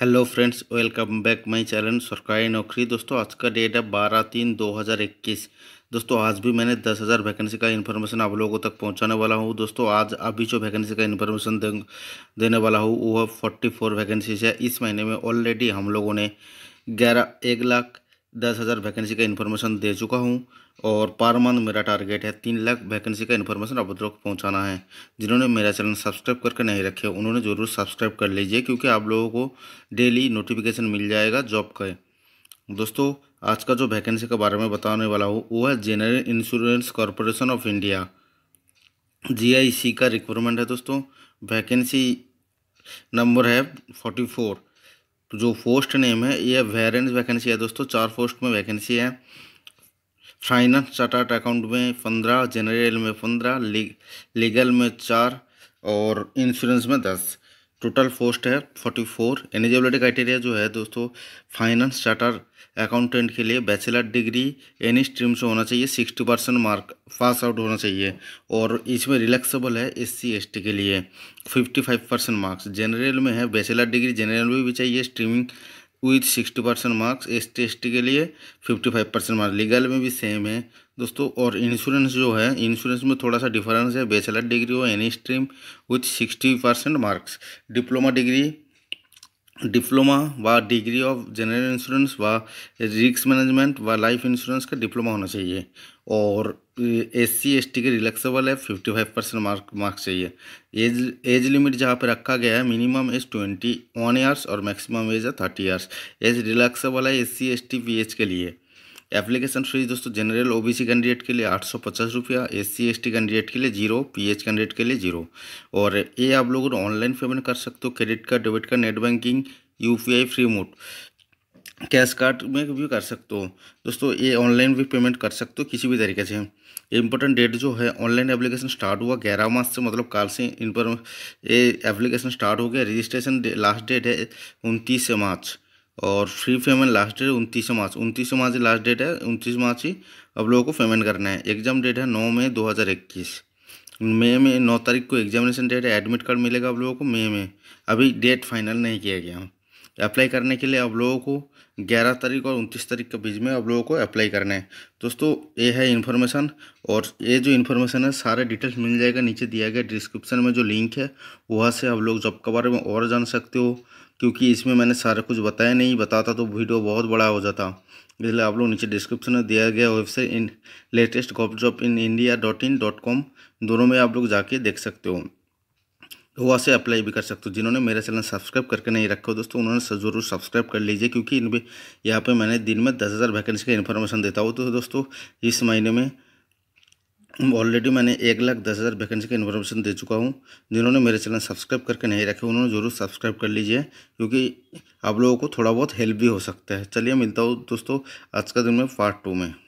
hello friends welcome back my channel सरकारी नौकरी दोस्तों आज का डेट है बारह तीन दो हज़ार इक्कीस दोस्तों आज भी मैंने दस हज़ार वैकेंसी का इन्फॉर्मेशन आप लोगों तक पहुंचाने वाला हूं दोस्तों आज अभी जो वैकेंसी का इन्फॉर्मेशन देने वाला हूं वो है फोर्टी फोर वैकेंसीज है इस महीने में ऑलरेडी हम लोगों ने ग्यारह एक लाख दस हज़ार वैकेंसी का इन्फॉर्मेशन दे चुका हूँ और पर मंथ मेरा टारगेट है तीन लाख वैकेंसी का इन्फॉर्मेशन आप लोग पहुँचाना है जिन्होंने मेरा चैनल सब्सक्राइब करके नहीं रखे उन्होंने ज़रूर सब्सक्राइब कर लीजिए क्योंकि आप लोगों को डेली नोटिफिकेशन मिल जाएगा जॉब का दोस्तों आज का जो वैकेंसी के बारे में बताने वाला हूँ वो है general insurance corporation of India ji का रिक्वायरमेंट है दोस्तों वैकेंसी नंबर है फोर्टी फोर तो जो पोस्ट नेम है ये वेरेंट वैकेंसी है दोस्तों चार पोस्ट में वैकेंसी है फाइनेंस चार्टर्ड अकाउंट में पंद्रह जनरल में पंद्रह लीगल में चार और इंश्योरेंस में दस टोटल पोस्ट है फोर्टी फोर एलिजिबिलिटी क्राइटेरिया जो है दोस्तों फाइनेंस चार्टर अकाउंटेंट के लिए बैचलर डिग्री एनी स्ट्रीम से होना चाहिए sixty percent mark pass out होना चाहिए और इसमें रिलैक्सेबल है एस सी एस टी के लिए fifty five percent marks general में है बैचलर डिग्री जनरल में भी चाहिए streaming with sixty percent marks S T के लिए fifty five percent marks legal में भी सेम है दोस्तों और इंश्योरेंस जो है इंश्योरेंस में थोड़ा सा डिफरेंस है बैचलर डिग्री हो any stream with sixty percent marks diploma degree diploma व डिग्री ऑफ जनरल इंश्योरेंस व रिस्क मैनेजमेंट व लाइफ इंश्योरेंस का डिप्लोमा होना चाहिए और एस सी एस टी के रिलेक्सेबल है fifty five percent mark marks चाहिए एज एज लिमिट जहाँ पे रखा गया है minimum age twenty one years और मैक्सिमम एज है थर्टी ईयर्स एज रिलेक्सेबल है S C S T P H के लिए एप्लीकेशन फीस दोस्तों जनरल ओबीसी कैंडिडेट के लिए आठ सौ पचास रुपया S C S T candidate के लिए जीरो एच कैंडिडेट के लिए जीरो और ये आप लोग ऑनलाइन पेमेंट कर सकते हो credit card debit card net banking आई फ्री मोड कैश कार्ड में भी कर सकते हो दोस्तों ये ऑनलाइन भी पेमेंट कर सकते हो किसी भी तरीके से इम्पोर्टेंट डेट जो है ऑनलाइन एप्लीकेशन स्टार्ट हुआ ग्यारह मार्च से मतलब काल से इन पर ये एप्लीकेशन स्टार्ट हो गया रजिस्ट्रेशन लास्ट डेट है उनतीस मार्च और फ्री पेमेंट लास्ट डेट उनतीस मार्च उनतीस मार्च लास्ट डेट है उनतीस मार्च ही अब लोगों को पेमेंट करना है एग्जाम डेट है नौ मई दो हज़ार इक्कीस मई में नौ तारीख को एग्जामिनेशन डेट है एडमिट कार्ड मिलेगा आप लोगों को मई में अभी डेट फाइनल नहीं किया गया अप्लाई करने के लिए आप लोगों को 11 तारीख और 29 तारीख के बीच में आप लोगों को अप्लाई करना है दोस्तों ये है इन्फॉर्मेशन और ये जो इन्फॉर्मेशन है सारे डिटेल्स मिल जाएगा नीचे दिया गया डिस्क्रिप्शन में जो लिंक है वहाँ से आप लोग जॉब के बारे में और जान सकते हो क्योंकि इसमें मैंने सारा कुछ बताया नहीं बताता तो वीडियो बहुत बड़ा हो जाता इसलिए आप लोग नीचे डिस्क्रिप्शन में दिया गया website in latest gov job in India dot in dot com दोनों में आप लोग जाके देख सकते हो तो वहाँ से अप्लाई भी कर सकते हो जिन्होंने मेरा चैनल सब्सक्राइब करके नहीं रखा हो दोस्तों उन्होंने ज़रूर सब्सक्राइब कर लीजिए क्योंकि इन भी यहाँ पर मैंने दिन में दस हज़ार वैकेंसी का इन्फॉर्मेशन देता हूँ तो दोस्तों इस महीने में ऑलरेडी मैंने एक लाख दस हज़ार वैकेंसी का इन्फॉर्मेशन दे चुका हूँ जिन्होंने मेरे चैनल सब्सक्राइब करके नहीं रखे उन्होंने ज़रूर सब्सक्राइब कर लीजिए क्योंकि आप लोगों को थोड़ा बहुत हेल्प भी हो सकता है चलिए मिलता हूँ दोस्तों आज का दिन में पार्ट टू में